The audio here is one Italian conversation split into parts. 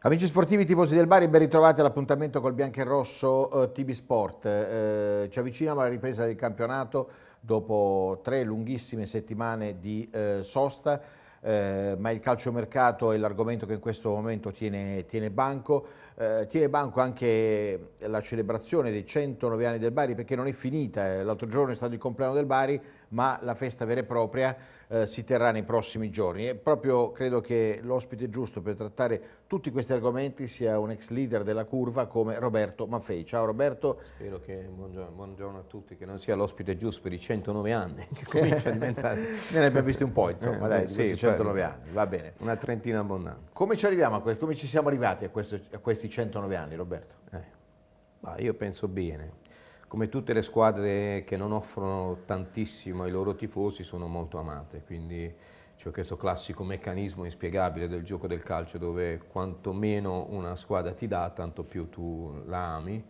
Amici sportivi tifosi del Bari, ben ritrovati all'appuntamento col bianco e rosso eh, TB Sport. Eh, eh, ci avviciniamo alla ripresa del campionato dopo tre lunghissime settimane di eh, sosta, eh, ma il calciomercato è l'argomento che in questo momento tiene, tiene banco. Eh, tiene banco anche la celebrazione dei 109 anni del Bari perché non è finita. L'altro giorno è stato il compleanno del Bari, ma la festa vera e propria eh, si terrà nei prossimi giorni. E proprio credo che l'ospite giusto per trattare tutti questi argomenti sia un ex leader della curva come Roberto Maffei. Ciao Roberto. Spero che, buongiorno, buongiorno a tutti, che non sia l'ospite giusto per i 109 anni che comincia a diventare... ne abbiamo visti un po', insomma, eh, dai, eh, sì, 109 anni, va bene. Una trentina abbondante. Come ci, come ci siamo arrivati a, questo, a, questi 109 anni, Roberto? Eh, io penso bene come tutte le squadre che non offrono tantissimo ai loro tifosi sono molto amate, quindi c'è questo classico meccanismo inspiegabile del gioco del calcio dove quanto meno una squadra ti dà, tanto più tu la ami.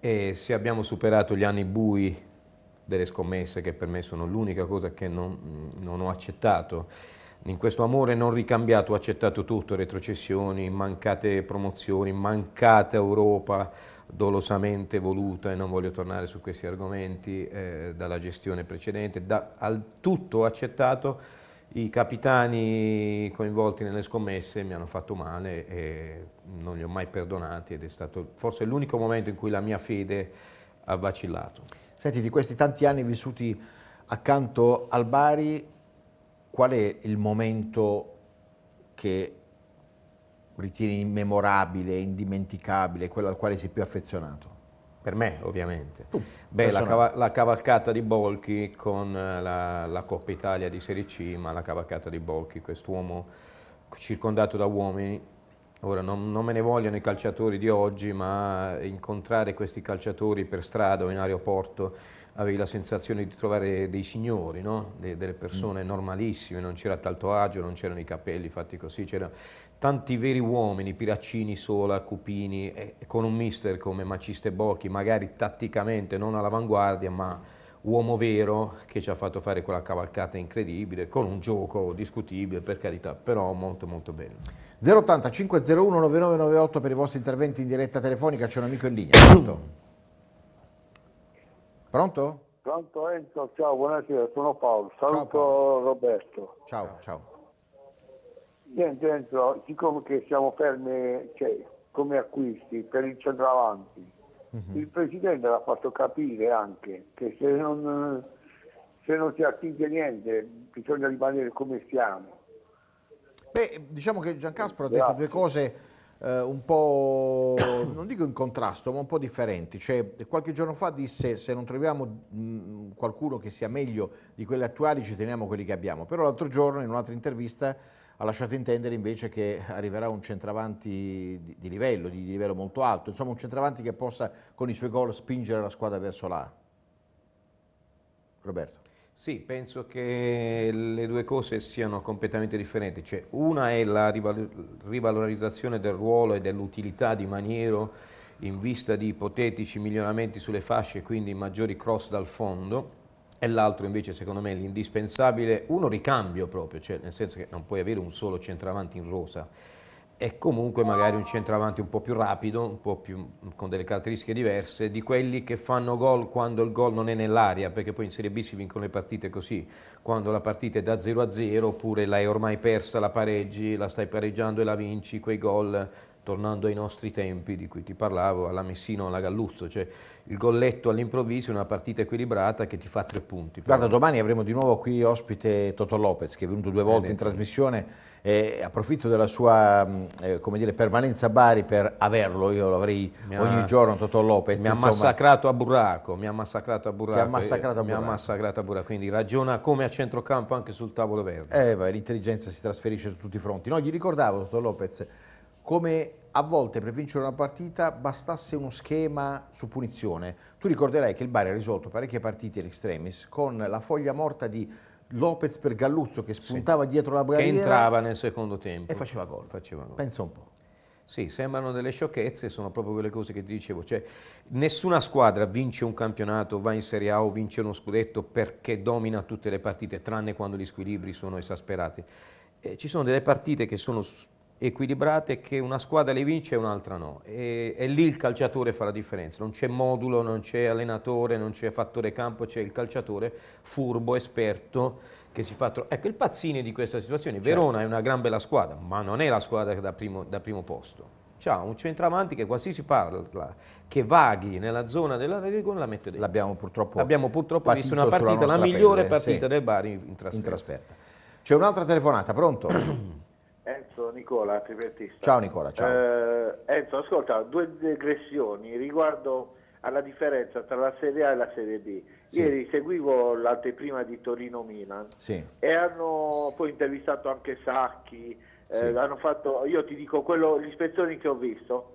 E se abbiamo superato gli anni bui delle scommesse, che per me sono l'unica cosa che non, non ho accettato, in questo amore non ricambiato ho accettato tutto, retrocessioni, mancate promozioni, mancata Europa, dolosamente voluta, e non voglio tornare su questi argomenti, eh, dalla gestione precedente, da, al tutto accettato i capitani coinvolti nelle scommesse mi hanno fatto male e non li ho mai perdonati ed è stato forse l'unico momento in cui la mia fede ha vacillato. Senti, di questi tanti anni vissuti accanto al Bari, qual è il momento che ritieni immemorabile, indimenticabile, quello al quale sei più affezionato? Per me, ovviamente. Tu, Beh, la, cav la, cavalcata di Bolchi con eh, la, la, Coppa Italia di Serie C, ma la cavalcata di Bolchi, quest'uomo circondato da uomini. Ora, non, non, me ne vogliono i calciatori di oggi, ma incontrare questi calciatori per strada o in aeroporto avevi la sensazione di trovare dei signori, no? De delle persone mm. normalissime, non c'era tanto agio, non c'erano i capelli fatti così, c'era tanti veri uomini, Piraccini, Sola, Cupini, eh, con un mister come Maciste Bocchi, magari tatticamente non all'avanguardia, ma uomo vero che ci ha fatto fare quella cavalcata incredibile, con un gioco discutibile per carità, però molto molto bello. 080 501 9998 per i vostri interventi in diretta telefonica, c'è un amico in linea. Pronto? Pronto? Pronto Enzo, ciao, buonasera, sono Paolo, saluto ciao, Paolo. Roberto. Ciao, ciao. Niente Enzo, siccome che siamo fermi cioè, come acquisti per il centravanti, uh-huh. il Presidente l'ha fatto capire anche che se non, se non si attinge niente bisogna rimanere come siamo. Beh, diciamo che Giancaspro ha detto due cose eh, un po', non dico in contrasto, ma un po' differenti. Cioè, qualche giorno fa disse se non troviamo mh, mm, qualcuno che sia meglio di quelli attuali ci teniamo quelli che abbiamo. Però l'altro giorno in un'altra intervista ha lasciato intendere invece che arriverà un centravanti di, di livello, di, di livello molto alto, insomma un centravanti che possa con i suoi gol spingere la squadra verso l'A. Roberto. Sì, penso che le due cose siano completamente differenti. Cioè, una è la rivalorizzazione del ruolo e dell'utilità di Maniero in vista di ipotetici miglioramenti sulle fasce, quindi maggiori cross dal fondo e l'altro invece secondo me l'indispensabile, uno ricambio proprio, cioè nel senso che non puoi avere un solo centravanti in rosa e comunque magari un centravanti un po' più rapido, un po' più, con delle caratteristiche diverse, di quelli che fanno gol quando il gol non è nell'aria, perché poi in Serie B si vincono le partite così, quando la partita è da 0 a 0 oppure l'hai ormai persa, la pareggi, la stai pareggiando e la vinci, quei gol tornando ai nostri tempi di cui ti parlavo, alla Messina o alla Galluzzo, cioè il golletto all'improvviso è una partita equilibrata che ti fa tre punti. Guarda, domani avremo di nuovo qui ospite Toto Lopez che è venuto due eh, volte in trasmissione. e approfitto della sua mm, eh, dire, permanenza a Bari per averlo, io l'avrei ogni giorno Totò Lopez. Mi insomma. ha massacrato a Burraco, mi ha massacrato a Burraco. Ha massacrato a Burraco. Mi ha massacrato a Burraco, quindi ragiona come a centrocampo anche sul tavolo verde. Eh, l'intelligenza si trasferisce su tutti i fronti. No, gli ricordavo Totò Lopez come a volte per vincere una partita bastasse uno schema su punizione. Tu ricorderai che il Bari ha risolto parecchie partite in extremis con la foglia morta di Lopez per Galluzzo che spuntava sì. dietro la barriera. Che entrava nel secondo tempo. E faceva gol. Faceva gol. Pensa un po'. Sì, sembrano delle sciocchezze, sono proprio quelle cose che ti dicevo, cioè nessuna squadra vince un campionato, va in Serie A o vince uno scudetto perché domina tutte le partite, tranne quando gli squilibri sono esasperati. Eh, ci sono delle partite che sono equilibrate che una squadra le vince e un'altra no. E, e, lì il calciatore fa la differenza, non c'è modulo, non c'è allenatore, non c'è fattore campo, c'è il calciatore furbo, esperto, che si fa tro- Ecco, il pazzine di questa situazione, certo. Verona è una gran bella squadra, ma non è la squadra da primo, da primo posto. C'ha un centravanti che qualsiasi parla, che vaghi nella zona della Regona la mette dentro. L'abbiamo purtroppo, L'abbiamo purtroppo visto una partita, la migliore pelle, partita sì, del Bari in trasferta. In trasferta. C'è un'altra telefonata, pronto? Enzo Nicola, tripettista. Ciao Nicola, ciao. Eh, Enzo, ascolta, due digressioni riguardo alla differenza tra la Serie A e la Serie B. Ieri sì. seguivo l'anteprima di Torino-Milan sì. e hanno poi intervistato anche Sacchi, eh, sì. hanno fatto, io ti dico, quello, gli spezzoni che ho visto,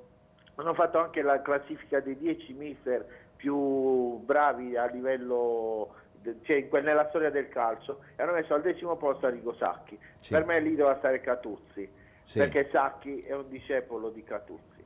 hanno fatto anche la classifica dei 10 mister più bravi a livello cioè nella storia del calcio e hanno messo al decimo posto Arrigo Sacchi. Sì. Per me lì doveva stare Catuzzi, sì. perché Sacchi è un discepolo di Catuzzi.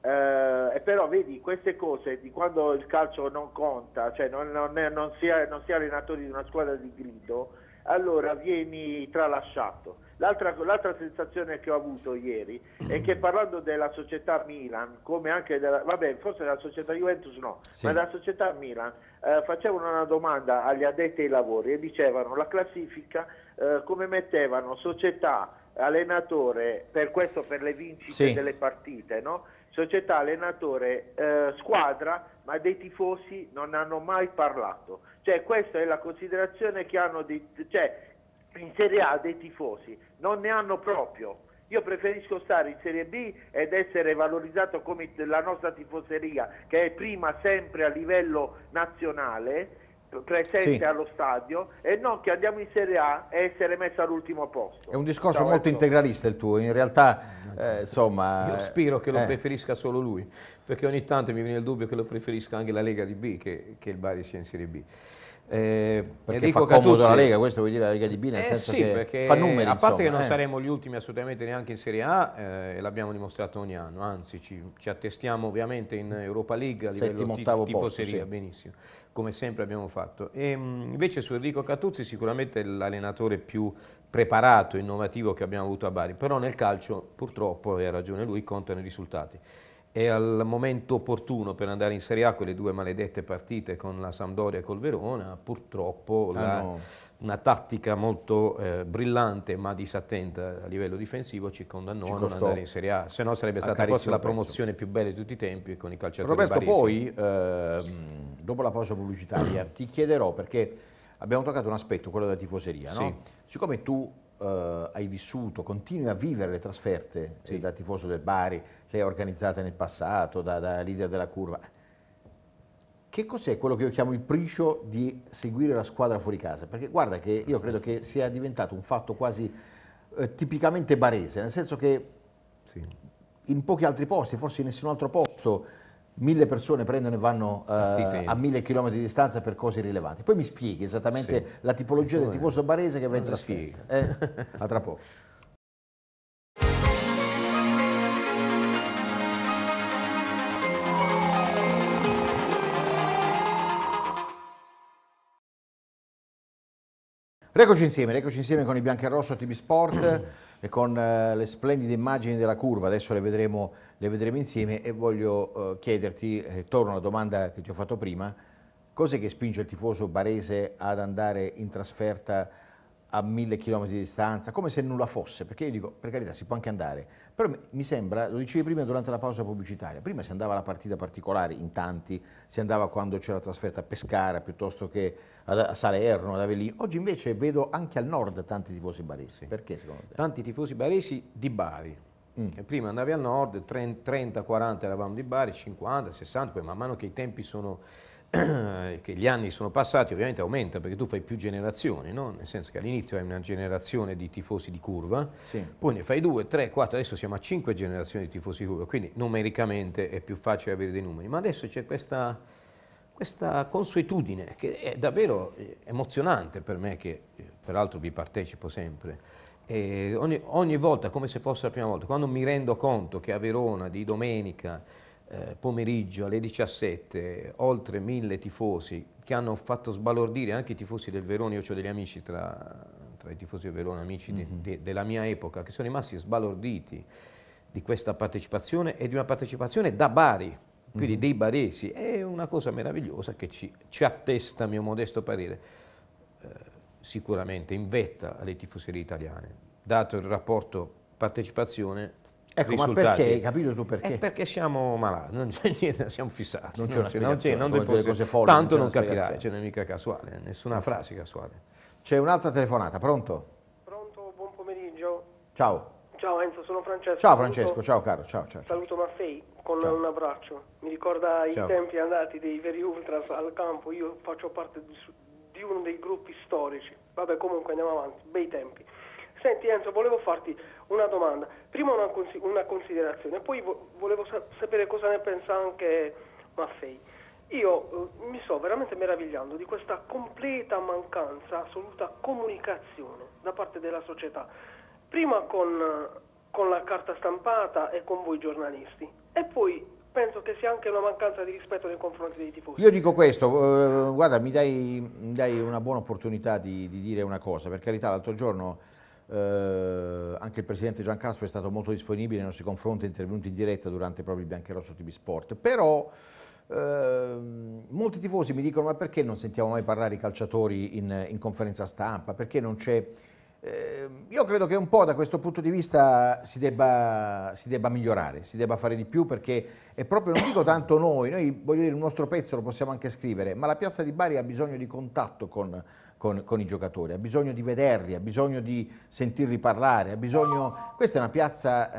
Eh, però vedi queste cose di quando il calcio non conta, cioè non, non, è, non, si è, non si è allenatori di una squadra di grido, allora vieni tralasciato L'altra, l'altra, sensazione che ho avuto ieri è che parlando della società Milan, come anche della, vabbè, forse della società Juventus no, sì. ma della società Milan, eh, facevano una domanda agli addetti ai lavori e dicevano la classifica eh, come mettevano società, allenatore, per questo per le vincite sì. delle partite, no? società, allenatore, eh, squadra, ma dei tifosi non hanno mai parlato. Cioè, questa è la considerazione che hanno di, cioè, in Serie A dei tifosi non ne hanno proprio. Io preferisco stare in Serie B ed essere valorizzato come la nostra tifoseria, che è prima sempre a livello nazionale, presente sì. allo stadio, e non che andiamo in Serie A e essere messo all'ultimo posto. È un discorso Ciao, molto integralista il tuo, in realtà, eh, insomma... Io spero che lo eh. preferisca solo lui, perché ogni tanto mi viene il dubbio che lo preferisca anche la Lega di B, che, che il Bari sia in Serie B. Eh, perché Enrico fa comodo Catuzzi. la Lega, questo vuol dire la Lega di B, eh, nel eh senso sì, che fa numeri. A parte insomma, che non eh. saremo gli ultimi assolutamente neanche in Serie A, eh, e l'abbiamo dimostrato ogni anno, anzi ci, ci, attestiamo ovviamente in Europa League a livello Settimo, ti, tipo Serie A, sì. benissimo, come sempre abbiamo fatto. E, ehm, invece su Enrico Catuzzi sicuramente l'allenatore più preparato, e innovativo che abbiamo avuto a Bari, però nel calcio purtroppo, e ha ragione lui, contano i risultati e al momento opportuno per andare in Serie A quelle due maledette partite con la Sampdoria e col Verona, purtroppo ah, la, no. una tattica molto eh, brillante ma disattenta a livello difensivo ci condannò ci a non andare in Serie A, se no sarebbe stata forse la promozione penso. più bella di tutti i tempi con i calciatori Roberto, poi, eh, dopo la pausa pubblicitaria, ti chiederò perché abbiamo toccato un aspetto, quello della tifoseria, sì. no? Siccome tu eh, hai vissuto, continui a vivere le trasferte eh, sì. da tifoso del Bari, le hai organizzate nel passato, da, da leader della curva. Che cos'è quello che io chiamo il pricio di seguire la squadra fuori casa? Perché guarda che io ah, credo che sia diventato un fatto quasi eh, tipicamente barese, nel senso che sì. in pochi altri posti, forse in nessun altro posto, mille persone prendono e vanno eh, a mille chilometri di distanza per cose rilevanti. Poi mi spieghi esattamente sì. la tipologia del tifoso barese che va in trasferta. Eh? A tra poco. Rieccoci insieme, rieccoci insieme con i biancarosso TV Sport e con eh, le splendide immagini della curva, adesso le vedremo, le vedremo insieme e voglio eh, chiederti, eh, torno alla domanda che ti ho fatto prima, cos'è che spinge il tifoso barese ad andare in trasferta a mille chilometri di distanza, come se nulla fosse, perché io dico, per carità, si può anche andare, però mi sembra, lo dicevi prima durante la pausa pubblicitaria, prima si andava alla partita particolare in tanti, si andava quando c'era trasferta a Pescara, piuttosto che a Salerno, ad Avellino, oggi invece vedo anche al nord tanti tifosi baresi, sì. perché secondo te? Tanti tifosi baresi di Bari, mm. Eh, prima andavi al nord, 30-40 eravamo di Bari, 50-60, poi man mano che i tempi sono eh, che gli anni sono passati ovviamente aumenta perché tu fai più generazioni, no? nel senso che all'inizio hai una generazione di tifosi di curva, sì. poi ne fai due, tre, quattro, adesso siamo a cinque generazioni di tifosi di curva, quindi numericamente è più facile avere dei numeri, ma adesso c'è questa, questa consuetudine che è davvero eh, emozionante per me che eh, peraltro vi partecipo sempre. Ogni, ogni volta, come se fosse la prima volta, quando mi rendo conto che a Verona di domenica eh, pomeriggio alle 17 oltre mille tifosi che hanno fatto sbalordire anche i tifosi del Verona, io ho degli amici tra, tra, i tifosi del Verona, amici mm -hmm. de, de, della mia epoca, che sono rimasti sbalorditi di questa partecipazione e di una partecipazione da Bari, quindi mm -hmm. dei baresi. È una cosa meravigliosa che ci, ci attesta, a mio modesto parere, eh, sicuramente in vetta alle tifoserie italiane, dato il rapporto partecipazione Ecco, risultati. ma perché? Hai capito tu perché? È eh, perché siamo malati, non c'è niente, siamo fissati. Non c'è una spiegazione, non c'è, non delle cose folli, Tanto non, non capirai, ce n'è mica casuale, nessuna frase casuale. C'è un'altra telefonata, pronto? Pronto, buon pomeriggio. Ciao. Ciao Enzo, sono Francesco. Ciao Francesco, saluto, ciao caro, ciao, ciao. Saluto Maffei con ciao. un abbraccio. Mi ricorda ciao. i tempi andati dei veri ultras al campo, io faccio parte di, di uno dei gruppi storici. Vabbè, comunque andiamo avanti, bei tempi. Senti Enzo, volevo farti una domanda. Prima una, consi- una considerazione, poi vo- volevo sa- sapere cosa ne pensa anche Maffei. Io eh, mi sto veramente meravigliando di questa completa mancanza, assoluta comunicazione da parte della società, prima con, con la carta stampata e con voi giornalisti, e poi penso che sia anche una mancanza di rispetto nei confronti dei tifosi. Io dico questo, eh, guarda, mi dai, mi dai, una buona opportunità di, di, dire una cosa, per carità, l'altro giorno eh, anche il presidente Gian Caspo è stato molto disponibile nei nostri confronti, è intervenuto in diretta durante proprio il Biancherosso TV Sport, però eh, molti tifosi mi dicono ma perché non sentiamo mai parlare i calciatori in, in conferenza stampa, perché non c'è... Eh, io credo che un po' da questo punto di vista si debba, si debba, migliorare, si debba fare di più perché è proprio, non dico tanto noi, noi voglio dire un nostro pezzo lo possiamo anche scrivere, ma la piazza di Bari ha bisogno di contatto con con, con, i giocatori, ha bisogno di vederli, ha bisogno di sentirli parlare, ha bisogno... Questa è una piazza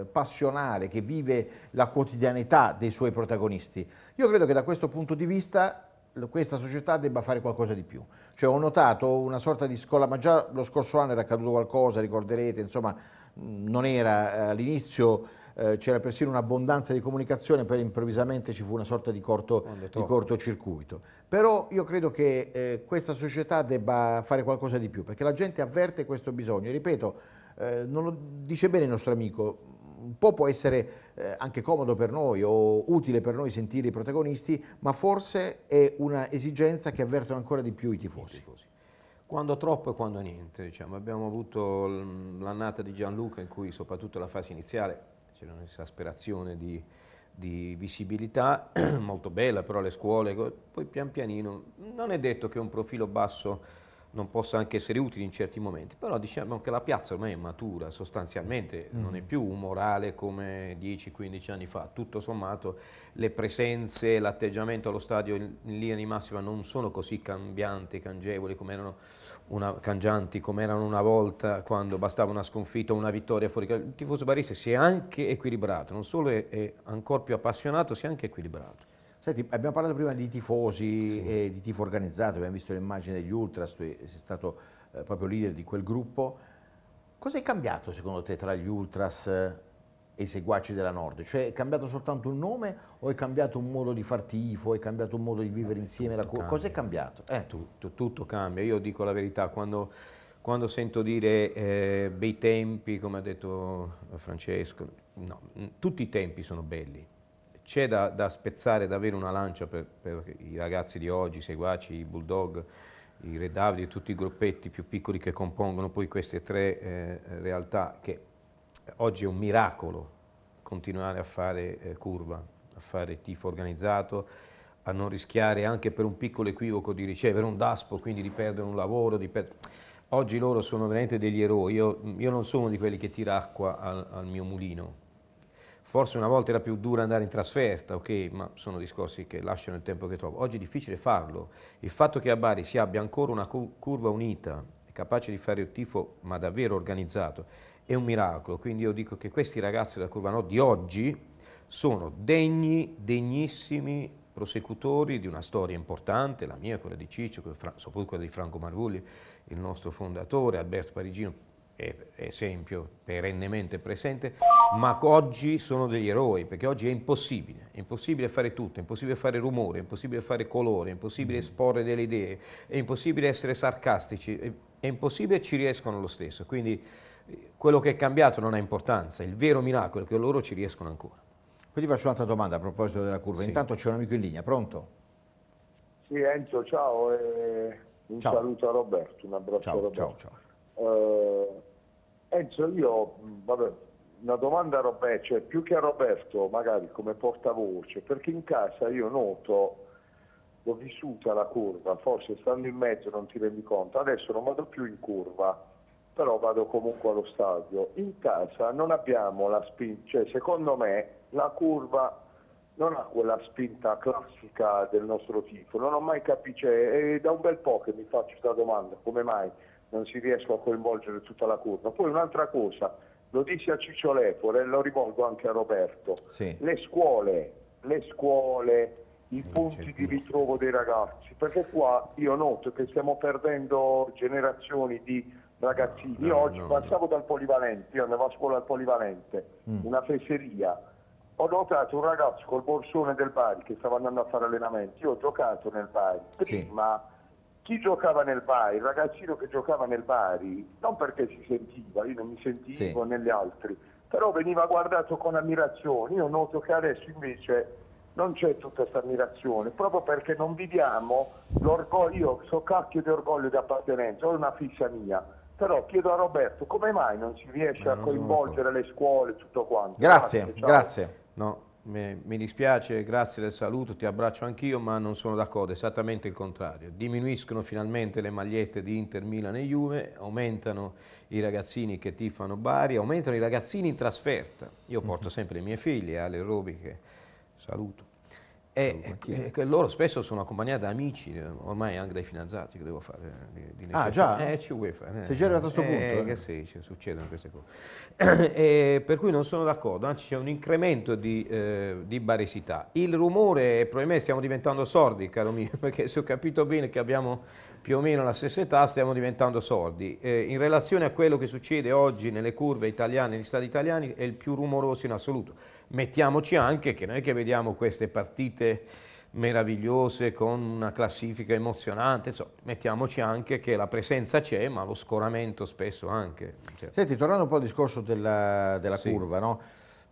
eh, passionale che vive la quotidianità dei suoi protagonisti. Io credo che da questo punto di vista questa società debba fare qualcosa di più. Cioè ho notato una sorta di scuola, ma già lo scorso anno era accaduto qualcosa, ricorderete, insomma non era eh, all'inizio eh, c'era persino un'abbondanza di comunicazione, poi improvvisamente ci fu una sorta di, corto, di cortocircuito. Però io credo che eh, questa società debba fare qualcosa di più, perché la gente avverte questo bisogno. ripeto, eh, non lo dice bene il nostro amico, un po' può essere eh, anche comodo per noi o utile per noi sentire i protagonisti, ma forse è un'esigenza che avvertono ancora di più i tifosi. I tifosi quando troppo e quando niente. Diciamo. Abbiamo avuto l'annata di Gianluca in cui soprattutto la fase iniziale c'era un'esasperazione di, di, visibilità molto bella, però le scuole, poi pian pianino, non è detto che un profilo basso non possa anche essere utile in certi momenti, però diciamo che la piazza ormai è matura, sostanzialmente mm. non è più umorale come 10-15 anni fa, tutto sommato le presenze, l'atteggiamento allo stadio in linea di massima non sono così cambianti, cangevoli come erano una, cangianti come erano una volta quando bastava una sconfitta o una vittoria fuori casa. Il tifoso barista si è anche equilibrato, non solo è, è ancora più appassionato, si è anche equilibrato. Senti, abbiamo parlato prima di tifosi sì. e di tifo organizzato, abbiamo visto l'immagine degli Ultras, tu sei stato eh, proprio leader di quel gruppo. Cosa è cambiato secondo te tra gli Ultras e i seguaci della Nord? Cioè è cambiato soltanto un nome o è cambiato un modo di far tifo, è cambiato un modo di vivere insieme? La co- cosa è cambiato? Eh. Tutto, tutto, cambia, io dico la verità, quando, quando sento dire eh, bei tempi, come ha detto Francesco, no, tutti i tempi sono belli, c'è da, da, spezzare, davvero una lancia per, per i ragazzi di oggi, i seguaci, i bulldog, i Red Davide, tutti i gruppetti più piccoli che compongono poi queste tre eh, realtà che oggi è un miracolo continuare a fare eh, curva, a fare tifo organizzato, a non rischiare anche per un piccolo equivoco di ricevere un daspo, quindi di perdere un lavoro. Per... Oggi loro sono veramente degli eroi, io, io, non sono di quelli che tira acqua al, al, mio mulino. Forse una volta era più dura andare in trasferta, ok, ma sono discorsi che lasciano il tempo che trovo. Oggi è difficile farlo. Il fatto che a Bari si abbia ancora una curva unita, capace di fare il tifo, ma davvero organizzato, è un miracolo. Quindi io dico che questi ragazzi della Curva Nord di oggi sono degni, degnissimi prosecutori di una storia importante, la mia, quella di Ciccio, soprattutto quella di Franco Marvulli, il nostro fondatore, Alberto Parigino, è esempio perennemente presente, ma oggi sono degli eroi, perché oggi è impossibile, è impossibile fare tutto, è impossibile fare rumore, è impossibile fare colore, è impossibile mm. esporre delle idee, è impossibile essere sarcastici, è, è impossibile e ci riescono lo stesso. Quindi quello che è cambiato non ha importanza, il vero miracolo è che loro ci riescono ancora. Quindi faccio un'altra domanda a proposito della curva, sì. intanto c'è un amico in linea, pronto? Sì Enzo, ciao, e eh, un ciao. saluto a Roberto, un abbraccio ciao, a Roberto. Ciao, ciao. Eh, Enzo, io, vabbè, una domanda a Roberto, cioè più che a Roberto magari come portavoce, perché in casa io noto l'ho vissuta la curva, forse stando in mezzo non ti rendi conto, adesso non vado più in curva, però vado comunque allo stadio. In casa non abbiamo la spinta, cioè secondo me la curva non ha quella spinta classica del nostro tifo, non ho mai capito, è cioè, da un bel po' che mi faccio questa domanda, come mai non si riesco a coinvolgere tutta la curva. Poi un'altra cosa, lo dissi a Ciccio Lepore e lo rivolgo anche a Roberto, sì. le scuole, le scuole, i punti di ritrovo dei ragazzi, perché qua io noto che stiamo perdendo generazioni di io No, oggi no. passavo dal polivalente, io andavo a scuola al polivalente, mm. una fesseria. Ho notato un ragazzo col borsone del Bari che stava andando a fare allenamenti. Io ho giocato nel Bari. Prima sì. chi giocava nel Bari, il ragazzino che giocava nel Bari, non perché si sentiva, io non mi sentivo sì. negli altri, però veniva guardato con ammirazione. Io noto che adesso invece non c'è tutta questa ammirazione, proprio perché non viviamo l'orgoglio, io so cacchio di orgoglio di appartenenza, ho una fissa mia però chiedo a Roberto come mai non si riesce a coinvolgere le scuole tutto quanto. Grazie, grazie. grazie. No, mi, mi, dispiace, grazie del saluto, ti abbraccio anch'io, ma non sono d'accordo, esattamente il contrario. Diminuiscono finalmente le magliette di Inter, Milan e Juve, aumentano i ragazzini che tifano Bari, aumentano i ragazzini in trasferta. Io porto mhm. sempre le mie figlie eh, alle Robi saluto e, e, e loro spesso sono accompagnati da amici, eh, ormai anche dai fidanzati che devo fare. Eh, di, di ah già? Eh, ci vuoi fare. Sei già arrivato a questo eh, punto? Eh, eh? sì, cioè, succedono queste cose. e, per cui non sono d'accordo, anzi c'è un incremento di, eh, di, baresità. Il rumore, probabilmente stiamo diventando sordi, caro mio, perché se ho capito bene che abbiamo più o meno alla stessa età stiamo diventando sordi. Eh, in relazione a quello che succede oggi nelle curve italiane, negli stadi italiani, è il più rumoroso in assoluto. Mettiamoci anche che noi che vediamo queste partite meravigliose con una classifica emozionante, insomma, mettiamoci anche che la presenza c'è, ma lo scoramento spesso anche. Certo. Senti, tornando un po' al discorso della, della sì. curva, no?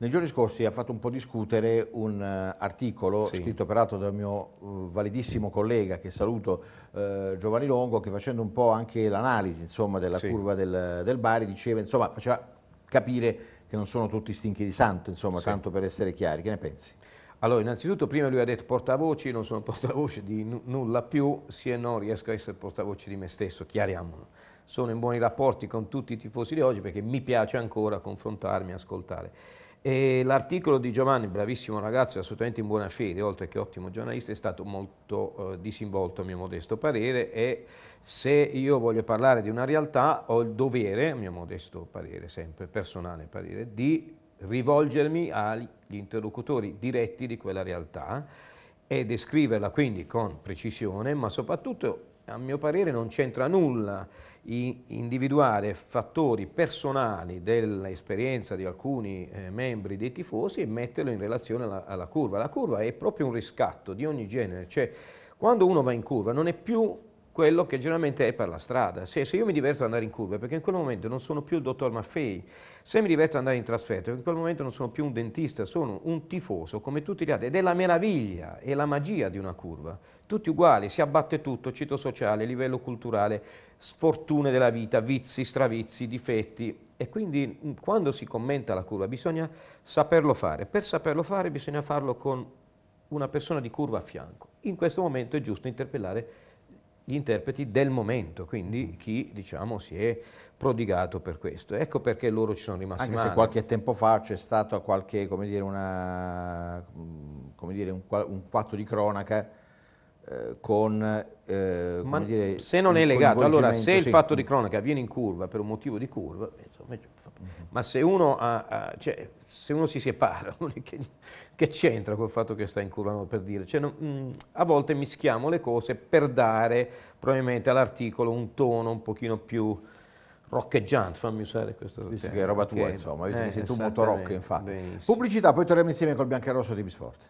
Nei giorni scorsi ha fatto un po' discutere un eh, articolo sì. scritto peraltro dal mio eh, validissimo collega che saluto uh, Giovanni Longo che facendo un po' anche l'analisi della sì. curva del, del, Bari diceva, insomma, faceva capire che non sono tutti stinchi di santo, insomma, sì. tanto per essere chiari. Che ne pensi? Allora, innanzitutto prima lui ha detto portavoci, non sono portavoce di nulla più, se non riesco a essere portavoce di me stesso, chiariamolo. Sono in buoni rapporti con tutti i tifosi di oggi perché mi piace ancora confrontarmi, ascoltare l'articolo di Giovanni, bravissimo ragazzo, assolutamente in buona fede, oltre che ottimo giornalista, è stato molto eh, disinvolto a mio modesto parere e se io voglio parlare di una realtà ho il dovere, a mio modesto parere, sempre personale parere, di rivolgermi agli interlocutori diretti di quella realtà e descriverla quindi con precisione, ma soprattutto a mio parere non c'entra nulla individuare fattori personali dell'esperienza di alcuni eh, membri dei tifosi e metterlo in relazione alla, alla, curva. La curva è proprio un riscatto di ogni genere, cioè quando uno va in curva non è più quello che generalmente è per la strada. Se, se io mi diverto ad andare in curva perché in quel momento non sono più il dottor Maffei, se mi diverto ad andare in trasferta perché in quel momento non sono più un dentista, sono un tifoso come tutti gli altri ed è la meraviglia, è la magia di una curva tutti uguali, si abbatte tutto, cito sociale, livello culturale, sfortune della vita, vizi, stravizi, difetti. E quindi mm, quando si commenta la curva bisogna saperlo fare. Per saperlo fare bisogna farlo con una persona di curva a fianco. In questo momento è giusto interpellare gli interpreti del momento, quindi chi diciamo si è prodigato per questo. Ecco perché loro ci sono rimasti Anche male. se qualche tempo fa c'è stato qualche, come dire, una, mm, come dire, un, un quatto di cronaca eh, con eh, Ma dire, se non è legato allora se il fatto di cronaca avviene in curva per un motivo di curva eh, insomma, cioè, mhm. ma se uno, ha, ha, cioè, se uno si separa che, che c'entra col fatto che sta in curva no, per dire cioè, no, mh, mm, a volte mischiamo le cose per dare probabilmente all'articolo un tono un pochino più roccheggiante, fammi usare questo visto termine. che è roba tua okay. insomma, visto eh, che sei tu molto rock infatti. Benissimo. Pubblicità, poi torniamo insieme col Biancarosso di Bisport.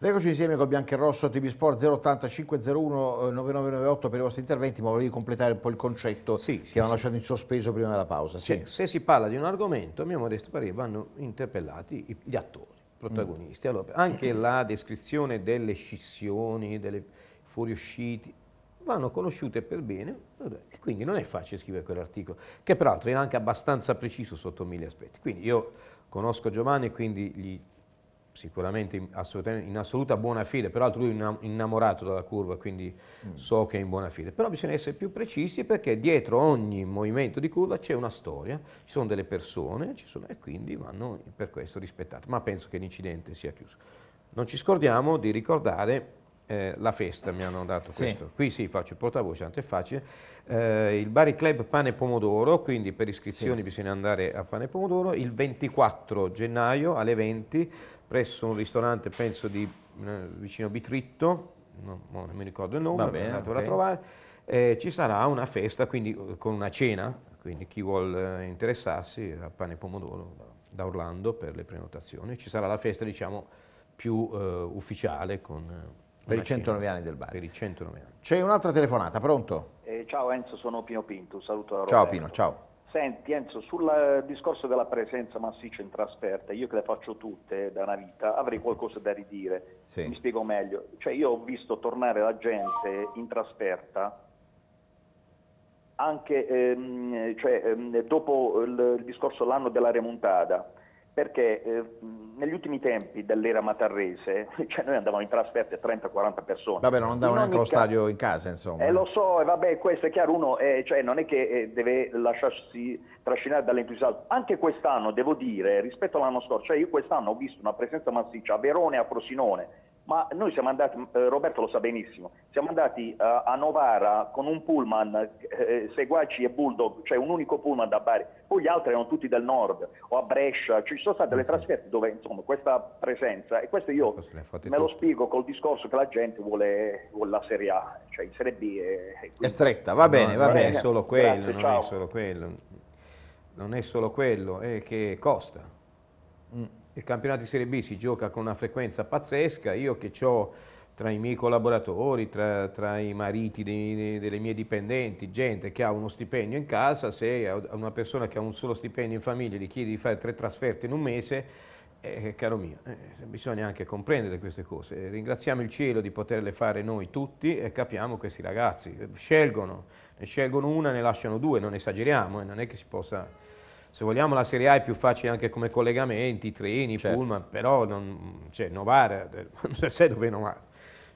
Regoci insieme con bianco e rosso TV Sport 080 501 per i vostri interventi, ma volevi completare un po' il concetto sì, che sì, avevamo sì. lasciato in sospeso prima della pausa. Sì. se si parla di un argomento, a mio modesto parere vanno interpellati gli attori, i protagonisti. Mm. Allora, anche la descrizione delle scissioni, delle fuoriusciti, vanno conosciute per bene e quindi non è facile scrivere quell'articolo, che peraltro è anche abbastanza preciso sotto mille aspetti. Quindi io conosco Giovanni e quindi gli sicuramente in assoluta buona fede, peraltro lui è innamorato dalla curva, quindi mm. so che è in buona fede, però bisogna essere più precisi perché dietro ogni movimento di curva c'è una storia, ci sono delle persone sono, e quindi vanno per questo rispettate, ma penso che l'incidente sia chiuso. Non ci scordiamo di ricordare eh, la festa mi hanno dato questo. Sì. Qui sì, faccio il portavoce, tanto è facile. Eh, il Bari Club Pane e Pomodoro, quindi per iscrizioni sì. bisogna andare a Pane e Pomodoro, il 24 gennaio alle 20 presso un ristorante, penso di eh, vicino Bitritto, no, non mi ricordo il nome, bene, andatelo okay. a trovare, eh, ci sarà una festa quindi, eh, con una cena, quindi chi vuole eh, interessarsi eh, a Pane e Pomodoro da Orlando per le prenotazioni, ci sarà la festa diciamo più ufficiale con per i 109 anni del Bari. Per i 109 anni. C'è un'altra telefonata, pronto? Eh, ciao Enzo, sono Pino Pinto, un saluto da Roberto. Ciao Pino, ciao. Senti Enzo, sul eh, discorso della presenza massiccia in trasferta, io che le faccio tutte da una vita, avrei qualcosa da ridire, sì. mi spiego meglio. Cioè io ho visto tornare la gente in trasferta anche ehm, cioè, ehm, dopo il, il discorso l'anno della remontata, perché eh, negli ultimi tempi dell'era matarrese, cioè noi andavamo in trasferte 30-40 persone. Vabbè, non andavano neanche allo ca... stadio in casa, insomma. Eh, lo so, e vabbè, questo è chiaro, uno eh, cioè, non è che eh, deve lasciarsi trascinare dall'entusiasmo. Anche quest'anno, devo dire, rispetto all'anno scorso, cioè io quest'anno ho visto una presenza massiccia a Verone e a Frosinone, ma noi siamo andati, eh, Roberto lo sa benissimo, siamo andati eh, a Novara con un pullman, eh, eh, Seguaci e Bulldog, cioè un unico pullman da Bari, poi gli altri erano tutti del nord, o a Brescia, ci sono state delle trasferte dove insomma questa presenza, e questo io me lo spiego col discorso che la gente vuole, vuole la Serie A, cioè in Serie B è, è stretta, va bene, no, va, va bene. bene. Solo quello, Grazie, non è solo quello, non è solo quello, è che costa. Mm. Il campionato di Serie B si gioca con una frequenza pazzesca, io che ho tra i miei collaboratori, tra, tra i mariti dei, delle mie dipendenti, gente che ha uno stipendio in casa, se a una persona che ha un solo stipendio in famiglia gli chiedi di fare tre trasferte in un mese, eh, caro mio, eh, bisogna anche comprendere queste cose. Eh, ringraziamo il cielo di poterle fare noi tutti e capiamo che questi ragazzi eh, scelgono, ne scelgono una, ne lasciano due, non esageriamo, eh, non è che si possa se vogliamo la Serie A è più facile anche come collegamenti, treni, certo. pullman, però non, cioè, Novara, non eh, sai dove è Novara.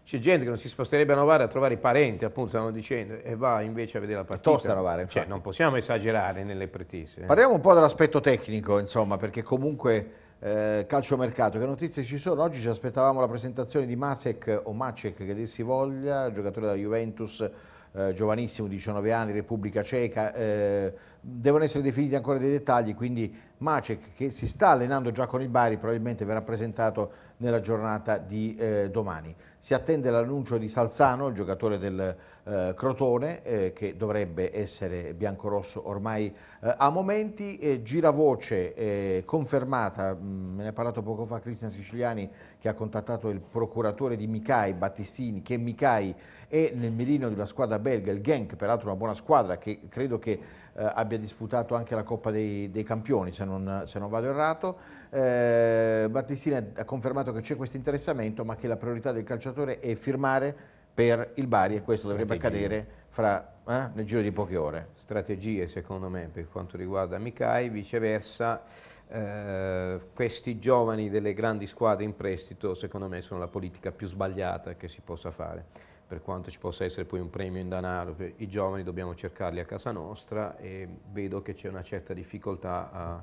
C'è gente che non si sposterebbe a Novara a trovare i parenti, appunto, stanno dicendo, e va invece a vedere la partita. È tosta Novara, Cioè, non possiamo esagerare nelle pretese. Eh. Parliamo un po' dell'aspetto tecnico, insomma, perché comunque eh, calciomercato, che notizie ci sono? Oggi ci aspettavamo la presentazione di Masek, o Macek, che dir si voglia, giocatore della Juventus, eh, giovanissimo, 19 anni, Repubblica Ceca, eh, devono essere definiti ancora dei dettagli, quindi Macek che si sta allenando già con il Bari probabilmente verrà presentato nella giornata di eh, domani. Si attende l'annuncio di Salzano, il giocatore del eh, Crotone, eh, che dovrebbe essere biancorosso ormai eh, a momenti. Eh, giravoce confermata, mh, mm, me ne ha parlato poco fa Cristian Siciliani, che ha contattato il procuratore di Micai, Battistini, che Micai è nel mirino di una squadra belga, il Genk, peraltro una buona squadra che credo che eh, abbia disputato anche la Coppa dei, dei Campioni, se non, se non, vado errato. Eh, Battistini ha confermato che c'è questo interessamento, ma che la priorità del calciatore è firmare per il Bari e questo Strategia. dovrebbe accadere fra, eh, nel giro di poche ore. Strategie secondo me per quanto riguarda Micai, viceversa eh, questi giovani delle grandi squadre in prestito secondo me sono la politica più sbagliata che si possa fare per quanto ci possa essere poi un premio in denaro, i giovani dobbiamo cercarli a casa nostra e vedo che c'è una certa difficoltà a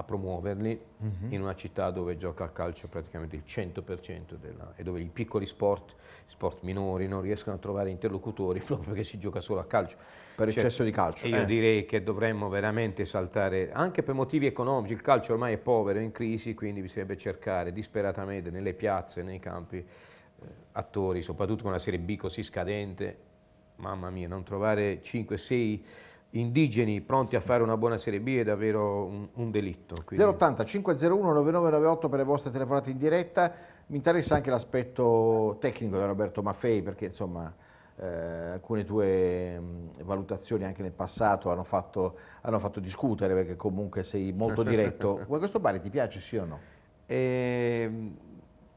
a promuoverli uh-huh. in una città dove gioca a calcio praticamente il 100% della, e dove i piccoli sport, sport minori, non riescono a trovare interlocutori proprio perché si gioca solo a calcio. Per cioè, eccesso di calcio. Io eh. direi che dovremmo veramente saltare, anche per motivi economici, il calcio ormai è povero, è in crisi, quindi bisognerebbe cercare disperatamente nelle piazze, nei campi, eh, attori, soprattutto con una serie B così scadente, mamma mia, non trovare 5-6 indigeni pronti a fare una buona Serie B è davvero un, un delitto. Quindi... 080 501 9998 per le vostre telefonate in diretta. Mi interessa anche l'aspetto tecnico di eh, Roberto Maffei perché insomma eh, alcune tue mh, valutazioni anche nel passato hanno fatto, hanno fatto, discutere perché comunque sei molto diretto. Ma questo Bari ti piace sì o no? Eh,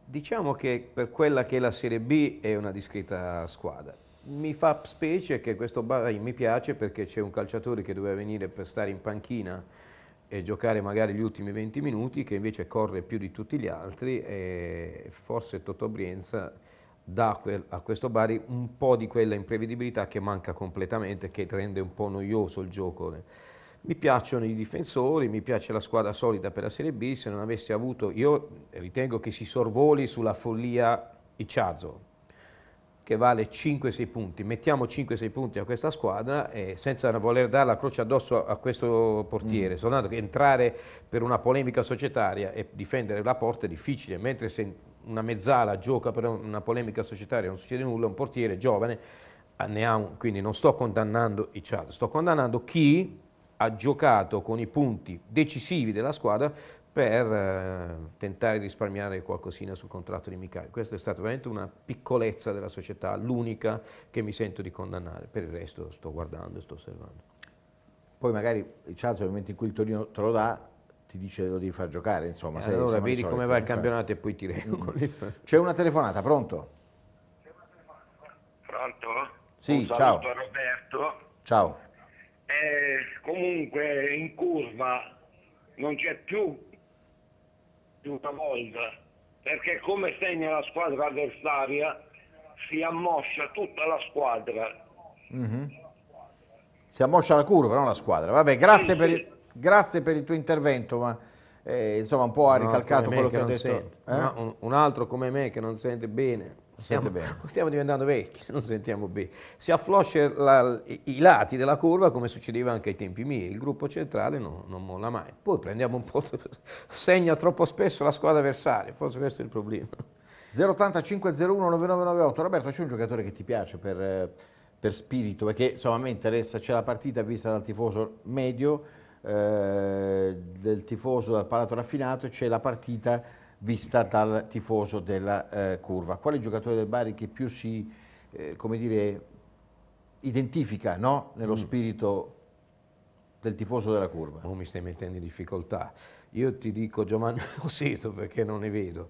diciamo che per quella che è la Serie B è una discreta squadra. Mi fa specie che questo Bari mi piace perché c'è un calciatore che doveva venire per stare in panchina e giocare magari gli ultimi 20 minuti che invece corre più di tutti gli altri e forse Toto Brienza dà a questo Bari un po' di quella imprevedibilità che manca completamente, che rende un po' noioso il gioco. Mi piacciono i difensori, mi piace la squadra solida per la Serie B, se non avessi avuto, io ritengo che si sorvoli sulla follia Icciazzo, che vale 5-6 punti, mettiamo 5-6 punti a questa squadra eh, senza voler dare la croce addosso a questo portiere, mm. soltanto che entrare per una polemica societaria e difendere la porta è difficile, mentre se una mezzala gioca per una polemica societaria non succede nulla, un portiere giovane ah, ne ha un, quindi non sto condannando i Chad, sto condannando chi ha giocato con i punti decisivi della squadra per eh, tentare di risparmiare qualcosina sul contratto di Micali. Questa è stata veramente una piccolezza della società, l'unica che mi sento di condannare, per il resto sto guardando e sto osservando. Poi magari Ciazzo nel momento in cui il Torino te lo dà ti dice lo devi far giocare, insomma. Eh, allora vedi come va il campionato e poi ti regoli. Mm. C'è una telefonata, pronto? Pronto? Sì, Un ciao. Roberto. Ciao. Eh, comunque in curva non c'è più di una volta, perché come segna la squadra avversaria si ammoscia tutta la squadra. Mm-hmm. Si ammoscia la curva, non la squadra. Vabbè, grazie, sì, per, sì. Il, grazie per, il tuo intervento, ma eh, insomma un po' ha ricalcato quello che ho detto. Eh? un, un altro come me che non sente bene. Stiamo, stiamo, diventando vecchi, non sentiamo bene. Si afflosce la, i lati della curva come succedeva anche ai tempi miei, il gruppo centrale no, non molla mai. Poi prendiamo un po', segna troppo spesso la squadra avversaria, forse questo è il problema. 085 01 Roberto c'è un giocatore che ti piace per, per spirito, perché insomma a me interessa, c'è la partita vista dal tifoso medio, eh, del tifoso dal palato raffinato e c'è la partita vista dal tifoso della eh, curva. Quale giocatore del Bari che più si eh, dire, identifica no? nello mm. spirito del tifoso della curva? Non oh, mi stai mettendo in difficoltà. Io ti dico Giovanni Osito perché non ne vedo.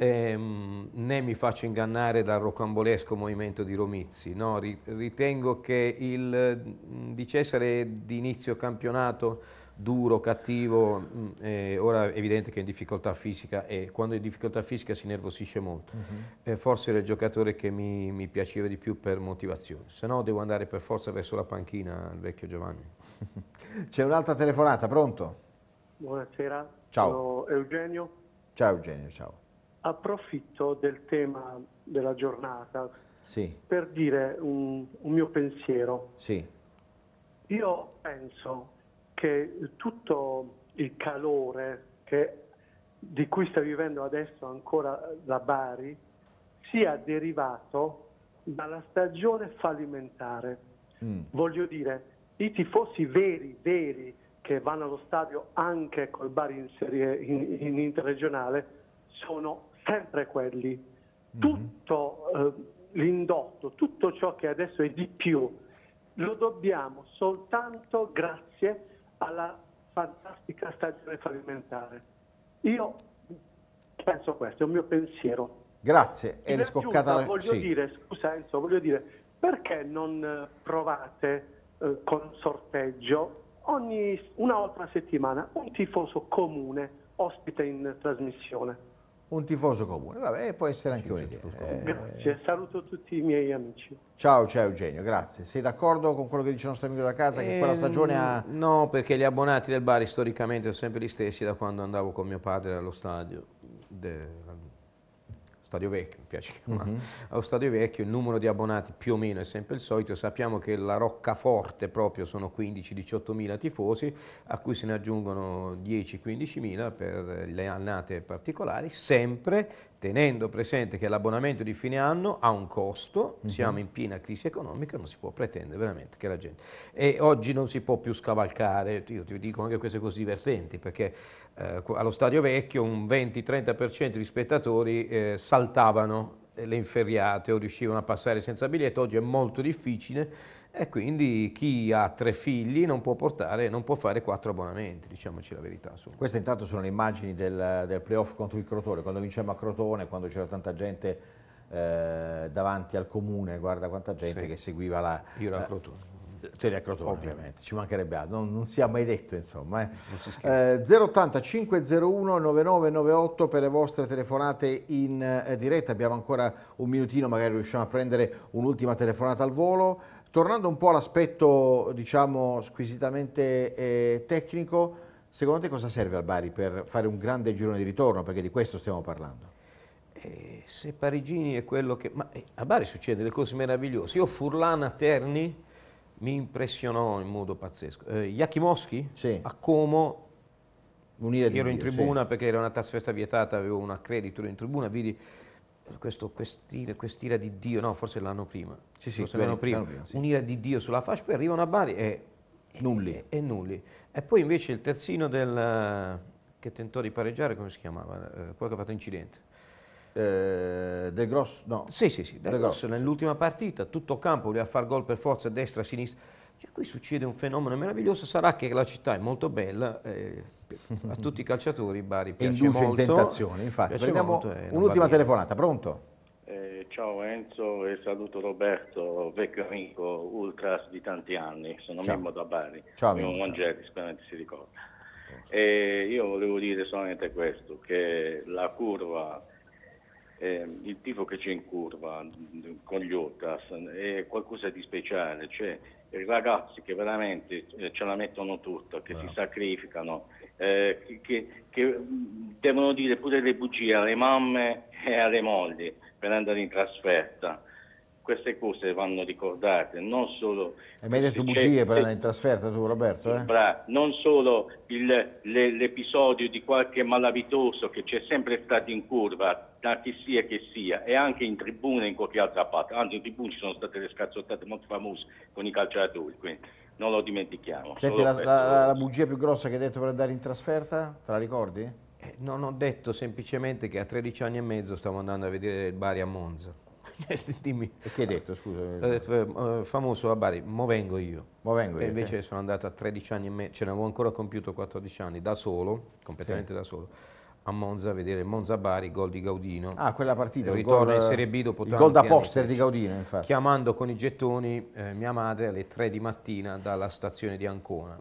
Ehm, né mi faccio ingannare dal rocambolesco movimento di Romizzi. No? Ritengo che il di Cesare di inizio campionato duro, cattivo, eh, ora è evidente che è in difficoltà fisica e quando è in difficoltà fisica si nervosisce molto. Uh mhm. -huh. eh, forse era il giocatore che mi, mi, piaceva di più per motivazione, se no devo andare per forza verso la panchina il vecchio Giovanni. C'è un'altra telefonata, pronto? Buonasera, ciao. sono Eugenio. Ciao Eugenio, ciao. Approfitto del tema della giornata sì. per dire un, un mio pensiero. Sì. Io penso che tutto il calore che, di cui sta vivendo adesso ancora la Bari sia derivato dalla stagione fallimentare. Mm. Voglio dire, i tifosi veri, veri, che vanno allo stadio anche col Bari in, serie, in, in interregionale, sono sempre quelli. Mm. Tutto eh, l'indotto, tutto ciò che adesso è di più, lo dobbiamo soltanto grazie alla fantastica stagione fallimentare. Io penso questo, è un mio pensiero. Grazie, e scoccata la... Voglio sì. dire, scusa Enzo, voglio dire, perché non eh, provate eh, con sorteggio ogni una volta a settimana un tifoso comune ospite in trasmissione? un tifoso comune. Vabbè, può essere anche un'idea. Eh... Grazie, saluto tutti i miei amici. Ciao, ciao Eugenio, grazie. Sei d'accordo con quello che dice il nostro amico da casa, che eh, quella ehm, stagione ha... No, perché gli abbonati del Bari storicamente sono sempre gli stessi da quando andavo con mio padre allo stadio. De... Stadio Vecchio, mi piace mhm. chiamarlo, uh-huh. allo Stadio Vecchio il numero di abbonati più o meno è sempre il solito, sappiamo che la roccaforte proprio sono 15-18 mila tifosi, a cui se ne aggiungono 10-15 mila per le annate particolari, sempre tenendo presente che l'abbonamento di fine anno ha un costo, uh-huh. siamo in piena crisi economica, non si può pretendere veramente che la gente... E oggi non si può più scavalcare, io ti dico anche queste cose divertenti, perché eh, allo Stadio Vecchio un 20-30% di spettatori eh, saltavano le inferriate o riuscivano a passare senza biglietto, oggi è molto difficile e quindi chi ha tre figli non può, portare, non può fare quattro abbonamenti, diciamoci la verità. Insomma. Queste intanto sono le immagini del, del playoff contro il Crotone, quando vincemmo a Crotone, quando c'era tanta gente eh, davanti al comune, guarda quanta gente sì. che seguiva la... Io ero a Crotone. Teoria Crotone, ovviamente. ovviamente, ci mancherebbe altro, non, non è mai detto insomma. Eh. Eh, 080 501 9998 per le vostre telefonate in eh, diretta, abbiamo ancora un minutino, magari riusciamo a prendere un'ultima telefonata al volo. Tornando un po' all'aspetto diciamo squisitamente eh, tecnico, secondo te cosa serve al Bari per fare un grande girone di ritorno? Perché di questo stiamo parlando. Eh, se Parigini è quello che... Ma eh, a Bari succede le cose meravigliose. Io Furlana Terni mi impressionò in modo pazzesco. Eh, Yakimoschi sì. a Como, Unire ero Dio, in tribuna sì. perché era una tazzfesta vietata, avevo un accredito in tribuna, vidi questo quest'ira, quest'ira di Dio, no forse l'anno prima, sì, sì, l'anno prima, prima sì. un'ira di Dio sulla fascia, poi arrivano a Bari e, nulli. E, e, nulli. E poi invece il terzino del, eh, che tentò di pareggiare, come si chiamava, eh, quello che ha fatto incidente eh, De Grosso, no. Sì, sì, sì, De, De Grosso, Grosso nell'ultima partita, tutto campo, lui a far gol per forza, destra, sinistra. Cioè, qui succede un fenomeno meraviglioso, sarà che la città è molto bella, eh, a tutti i calciatori Bari piace Induce molto. in tentazione, infatti. Prendiamo eh, un'ultima telefonata, pronto? Eh, ciao Enzo e saluto Roberto, vecchio amico ultras di tanti anni, sono ciao. Mimmo da Bari, ciao, Mimmo, Mimmo Mongeri, sperando si ricorda. E io volevo dire solamente questo, che la curva eh, il tifo che c'è in curva mm, con gli Otas è qualcosa di speciale, cioè ragazzi che veramente eh, ce la mettono tutta, che no. si sacrificano, eh, che, che, mm, devono dire pure le bugie alle mamme e alle mogli per andare in trasferta queste cose vanno ricordate, non solo... E mi detto bugie per andare in trasferta tu Roberto? Eh? Bra, non solo il, le, l'episodio di qualche malavitoso che c'è sempre stato in curva, da chi sia che sia, e anche in tribuna in qualche altra parte, anzi in tribuna ci sono state le scazzottate molto famose con i calciatori, quindi non lo dimentichiamo. Senti, la, la, la bugia più grossa che hai detto per andare in trasferta, te la ricordi? Eh, non ho detto semplicemente che a 13 anni e mezzo stavo andando a vedere il Bari a Monza. Dimmi. E che hai detto, scusa? Ho detto, eh, eh, famoso a Bari, movengo io. Mo io. E eh, invece te. Certo. sono andato a 13 anni e mezzo, ce n'avevo ancora compiuto 14 anni, da solo, completamente sì. da solo a Monza a vedere Monza Bari, gol di Gaudino. Ah, quella partita. Ritorno in Serie B dopo il gol da poster anni, di Gaudino, infatti. Chiamando con i gettoni eh, mia madre alle 3 di mattina dalla stazione di Ancona.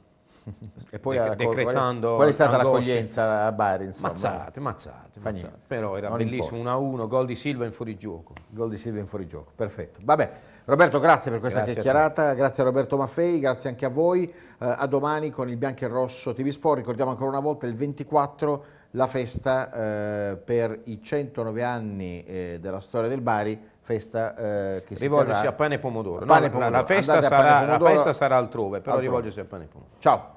E poi De- decretando qual è stata l'accoglienza a Bari? Insomma? Mazzate, mazzate, mazzate. però era non bellissimo 1-1, gol di Silva in fuorigioco. Gol di Silva in fuorigioco, perfetto. Vabbè, Roberto grazie per questa grazie chiacchierata, a grazie a Roberto Maffei, grazie anche a voi, eh, a domani con il Bianco e Rosso TV Sport, ricordiamo ancora una volta il 24 la festa eh, per i 109 anni eh, della storia del Bari festa eh, che si Rivolgersi terrà... a pane e pomodoro. Pane no, pomodoro. La, festa sarà, pane pomodoro. la, festa sarà, altrove, però altrove. rivolgersi a pane e pomodoro. Ciao.